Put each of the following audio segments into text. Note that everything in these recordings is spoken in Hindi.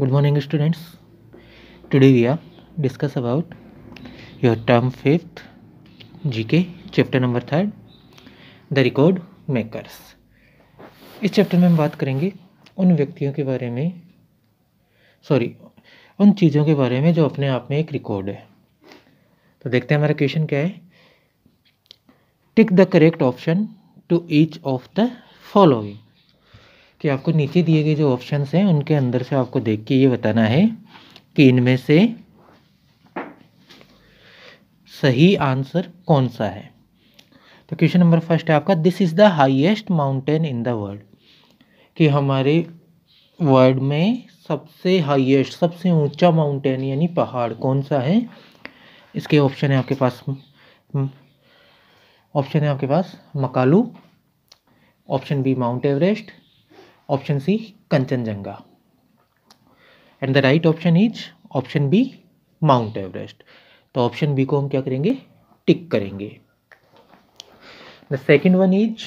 good morning students today we are discuss about your term 5th gk chapter number 3 the record makers इस चैप्टर में हम बात करेंगे उन व्यक्तियों के बारे में सॉरी उन चीज़ों के बारे में जो अपने आप में एक रिकॉर्ड है तो देखते हैं हमारा क्वेश्चन क्या है tick the correct option to each of the following कि आपको नीचे दिए गए जो ऑप्शन हैं उनके अंदर से आपको देख के ये बताना है कि इनमें से सही आंसर कौन सा है तो क्वेश्चन नंबर फर्स्ट है आपका this is the highest mountain in the world कि हमारे वर्ल्ड में सबसे हाईएस्ट सबसे ऊंचा माउंटेन यानी पहाड़ कौन सा है इसके ऑप्शन है आपके पास ऑप्शन हम्म, है आपके पास Makalu option B mount Everest option C Kanchenjunga and the right option is option B mount Everest तो ऑप्शन बी को हम क्या करेंगे टिक करेंगे the second one is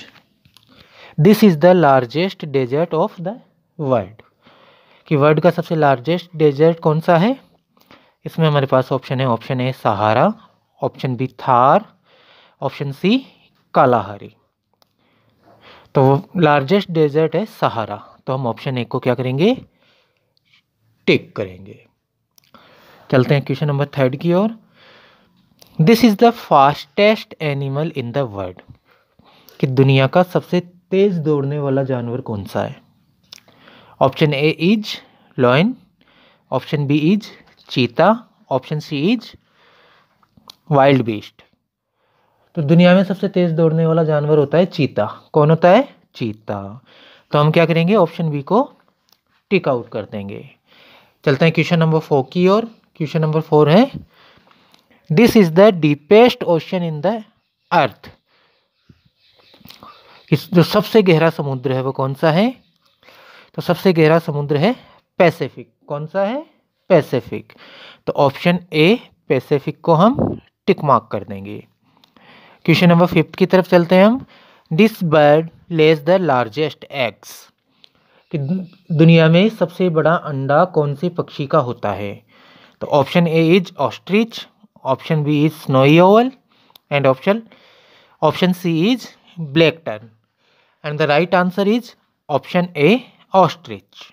this is the largest desert of the world कि वर्ल्ड का सबसे लार्जेस्ट डेजर्ट कौन सा है इसमें हमारे पास ऑप्शन है option A Sahara option B Thar option C Kalahari तो लार्जेस्ट डेजर्ट है सहारा तो हम ऑप्शन एक को क्या करेंगे टिक करेंगे चलते हैं क्वेश्चन नंबर थर्ड की ओर this is the fastest animal in the world कि दुनिया का सबसे तेज़ दौड़ने वाला जानवर कौन सा है option A is lion option B is cheetah option C is wildebeest तो दुनिया में सबसे तेज़ दौड़ने वाला जानवर होता है चीता कौन होता है चीता तो हम क्या करेंगे ऑप्शन बी को टिक आउट कर देंगे चलते हैं क्वेश्चन नंबर फोर की ओर क्वेश्चन नंबर फोर है this is the deepest ocean in the earth इस जो सबसे गहरा समुद्र है वो कौन सा है तो सबसे गहरा समुद्र है पैसिफिक कौन सा है पैसिफिक तो ऑप्शन ए पैसिफिक को हम टिक मार्क कर देंगे क्वेश्चन नंबर फिफ्थ की तरफ चलते हैं हम this bird lays the largest eggs कि दुनिया में सबसे बड़ा अंडा कौन से पक्षी का होता है तो option A is ostrich option B is snowy owl and option option C is black tern and the right answer is option A ostrich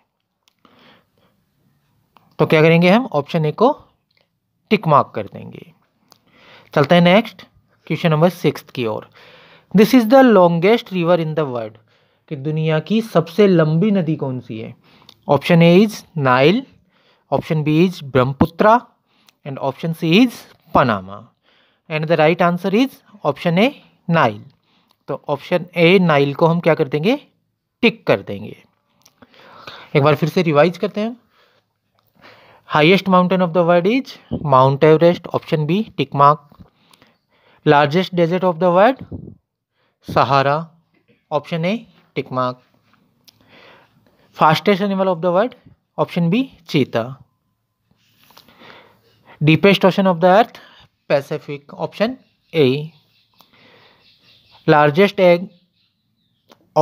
तो क्या करेंगे हम ऑप्शन ए को टिक मार्क कर देंगे चलते हैं नेक्स्ट क्वेश्चन नंबर सिक्स की ओर this is the longest river in the world कि दुनिया की सबसे लंबी नदी कौन सी है option A is Nile option B is Brahmaputra and option C is Panama and the right answer is option A Nile तो ऑप्शन ए नाइल को हम क्या कर देंगे टिक कर देंगे एक बार फिर से रिवाइज करते हैं highest mountain of the world is mount Everest option B tick mark largest desert of the world Sahara option A tick mark fastest animal of the world option B cheetah deepest ocean of the earth Pacific option A largest egg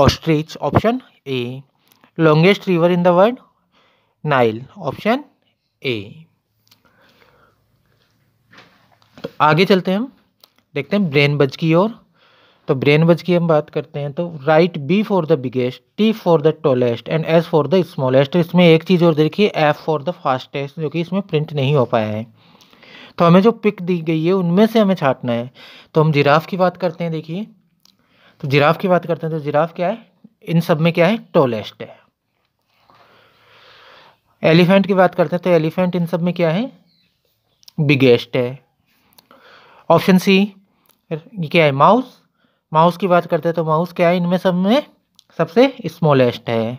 ostrich option A longest river in the world Nile option A आगे चलते हैं हम देखते हैं ब्रेन बज की ओर तो ब्रेन बज की हम बात करते हैं तो right B for the biggest T for the tallest and S for the smallest तो इसमें एक चीज़ और देखिए एफ फॉर द फास्टेस्ट जो कि इसमें प्रिंट नहीं हो पाया है तो हमें जो पिक दी गई है उनमें से हमें छाटना है तो हम जिराफ की बात करते हैं देखिए तो जिराफ की बात करते हैं तो जिराफ क्या है इन सब में क्या है टोलेस्ट है एलिफेंट की बात करते हैं तो एलिफेंट इन सब में क्या है बिगेस्ट है ऑप्शन सी फिर ये क्या है माउस माउस की बात करते हैं तो माउस क्या है इनमें सब में सबसे स्मॉलेस्ट है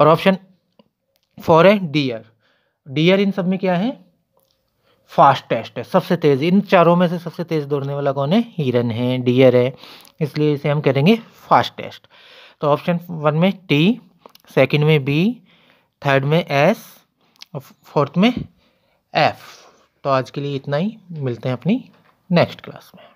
और ऑप्शन फॉर है डियर डियर इन सब में क्या है फास्टेस्ट है सबसे तेज़ इन चारों में से सबसे तेज़ दौड़ने वाला कौन है हिरन है डियर है इसलिए इसे हम करेंगे फास्टेस्ट तो ऑप्शन वन में टी सेकंड में बी थर्ड में एस और फोर्थ में एफ तो आज के लिए इतना ही मिलते हैं अपनी नेक्स्ट क्लास में